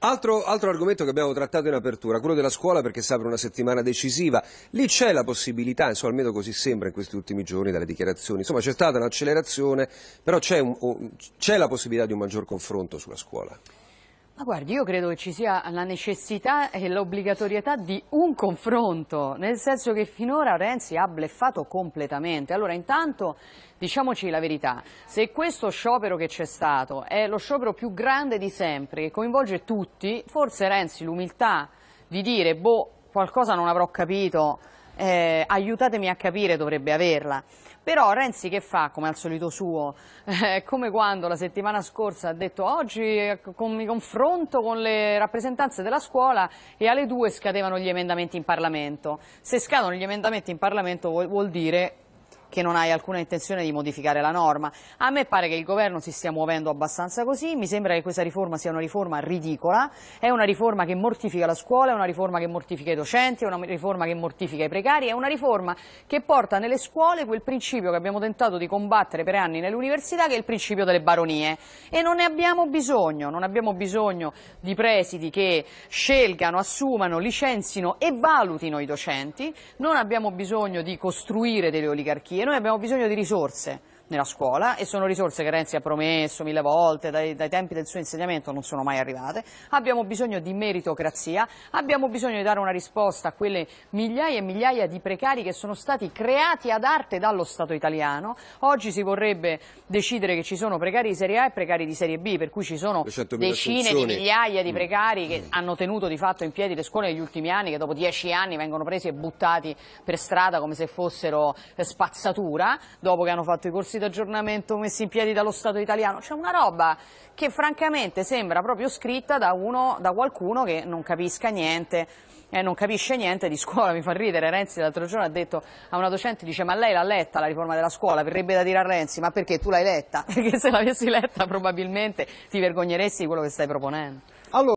Altro, altro, argomento che abbiamo trattato in apertura, quello della scuola perché si apre una settimana decisiva. Lì c'è la possibilità, insomma, almeno così sembra in questi ultimi giorni dalle dichiarazioni, insomma c'è stata un'accelerazione, però c'è un, la possibilità di un maggior confronto sulla scuola. Ma guardi, io credo che ci sia la necessità e l'obbligatorietà di un confronto, nel senso che finora Renzi ha bleffato completamente. Allora intanto diciamoci la verità, se questo sciopero che c'è stato è lo sciopero più grande di sempre, che coinvolge tutti, forse Renzi l'umiltà di dire boh, qualcosa non avrò capito, eh, aiutatemi a capire dovrebbe averla. Però Renzi che fa, come al solito suo, eh, come quando la settimana scorsa ha detto oggi ecco, con, mi confronto con le rappresentanze della scuola e alle due scadevano gli emendamenti in Parlamento. Se scadono gli emendamenti in Parlamento vuol, vuol dire che non hai alcuna intenzione di modificare la norma. A me pare che il governo si stia muovendo abbastanza così, mi sembra che questa riforma sia una riforma ridicola, è una riforma che mortifica la scuola, è una riforma che mortifica i docenti, è una riforma che mortifica i precari, è una riforma che porta nelle scuole quel principio che abbiamo tentato di combattere per anni nell'università che è il principio delle baronie e non ne abbiamo bisogno, non abbiamo bisogno di presidi che scelgano, assumano, licenzino e valutino i docenti, non abbiamo bisogno di costruire delle oligarchie, e noi abbiamo bisogno di risorse nella scuola e sono risorse che Renzi ha promesso mille volte dai, dai tempi del suo insegnamento non sono mai arrivate. Abbiamo bisogno di meritocrazia, abbiamo bisogno di dare una risposta a quelle migliaia e migliaia di precari che sono stati creati ad arte dallo Stato italiano. Oggi si vorrebbe decidere che ci sono precari di serie A e precari di serie B, per cui ci sono decine di migliaia di mm. precari che mm. hanno tenuto di fatto in piedi le scuole negli ultimi anni, che dopo dieci anni vengono presi e buttati per strada come se fossero eh, spazzatura, dopo che hanno fatto i corsi corsi aggiornamento messi in piedi dallo Stato italiano, c'è una roba che francamente sembra proprio scritta da, uno, da qualcuno che non capisca niente. Eh, non capisce niente di scuola, mi fa ridere, Renzi l'altro giorno ha detto a una docente, dice ma lei l'ha letta la riforma della scuola, verrebbe da dire a Renzi ma perché tu l'hai letta? Perché se l'avessi letta probabilmente ti vergogneresti di quello che stai proponendo. Allora...